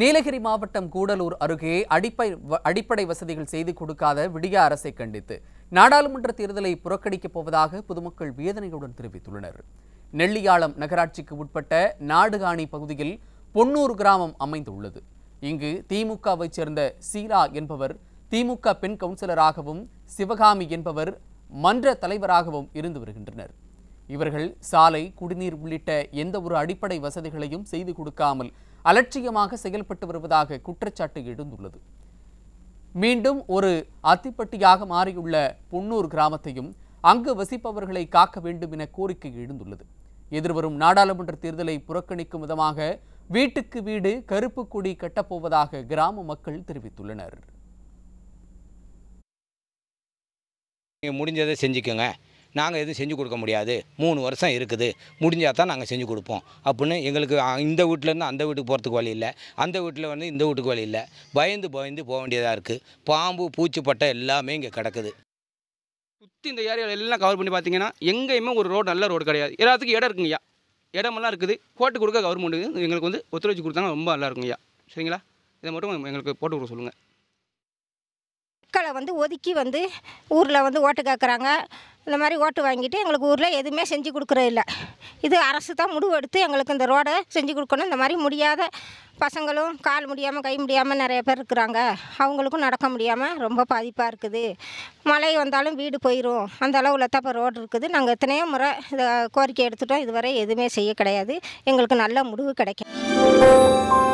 நீலகிரி மாவட்டம் கூடலூர் அருகே அடிப்பை அடிப்படை வசதிகள் செய்து கொடுக்காத விடிய அரசை கண்டித்து நாடாளுமன்ற தேர்தலை புறக்கணிக்கப் போவதாக பொதுமக்கள் வேதனையுடன் தெரிவித்துள்ளனர் நெல்லியாளம் நகராட்சிக்கு உட்பட்ட நாடுகாணி பகுதியில் பொன்னூர் கிராமம் அமைந்துள்ளது இங்கு திமுகவைச் சேர்ந்த சீலா என்பவர் திமுக பெண் கவுன்சிலராகவும் சிவகாமி என்பவர் மன்ற தலைவராகவும் இருந்து வருகின்றனர் இவர்கள் சாலை குடிநீர் உள்ளிட்ட எந்த ஒரு அடிப்படை வசதிகளையும் செய்து கொடுக்காமல் அலட்சியமாக செயல்பட்டு வருவதாக குற்றச்சாட்டு எழுந்துள்ளது மீண்டும் ஒரு அத்திப்பட்டியாக மாறியுள்ள புன்னூர் கிராமத்தையும் அங்கு வசிப்பவர்களை காக்க வேண்டும் என கோரிக்கை எழுந்துள்ளது எதிர்வரும் நாடாளுமன்ற தேர்தலை புறக்கணிக்கும் விதமாக வீட்டுக்கு வீடு கருப்பு கொடி கட்டப்போவதாக கிராம மக்கள் தெரிவித்துள்ளனர் முடிஞ்சதை செஞ்சுக்கோங்க நாங்கள் எதுவும் செஞ்சு கொடுக்க முடியாது மூணு வருஷம் இருக்குது முடிஞ்சால் தான் நாங்கள் செஞ்சு கொடுப்போம் அப்படின்னு எங்களுக்கு இந்த வீட்டிலேருந்து அந்த வீட்டுக்கு போகிறதுக்கு வழி இல்லை அந்த வீட்டில் வந்து இந்த வீட்டுக்கு வழி இல்லை பயந்து பயந்து போக வேண்டியதாக இருக்குது பாம்பு பூச்சிப்பட்டை எல்லாமே இங்கே கிடக்குது சுற்றி இந்த ஏரியாவில் எல்லாம் கவர் பண்ணி பார்த்தீங்கன்னா எங்கேயுமே ஒரு ரோடு நல்ல ரோடு கிடையாது எல்லாத்துக்கும் இடம் இருக்குங்கய்யா இடமெல்லாம் இருக்குது போட்டு கொடுக்க கவர்மெண்ட்டு எங்களுக்கு வந்து ஒத்துழைச்சி கொடுத்தாங்க ரொம்ப நல்லா ஐயா சரிங்களா இதை மட்டும் எங்களுக்கு போட்டு கொடுக்க சொல்லுங்கள் மக்களை வந்து ஒதுக்கி வந்து ஊரில் வந்து ஓட்டு கேட்குறாங்க இந்த மாதிரி ஓட்டு வாங்கிட்டு எங்களுக்கு ஊரில் எதுவுமே செஞ்சு கொடுக்குற இல்லை இது அரசு தான் முடிவு எடுத்து எங்களுக்கு இந்த ரோடை செஞ்சு கொடுக்கணும் இந்த மாதிரி முடியாத பசங்களும் கால் முடியாமல் கை முடியாமல் நிறைய பேர் இருக்கிறாங்க அவங்களுக்கும் நடக்க முடியாமல் ரொம்ப பாதிப்பாக இருக்குது மழை வந்தாலும் வீடு போயிடும் அந்த அளவு தான் இப்போ ரோடு இருக்குது நாங்கள் எத்தனையோ முறை இதை கோரிக்கை எடுத்துட்டோம் இதுவரை எதுவுமே செய்ய கிடையாது எங்களுக்கு நல்ல முடிவு கிடைக்கும்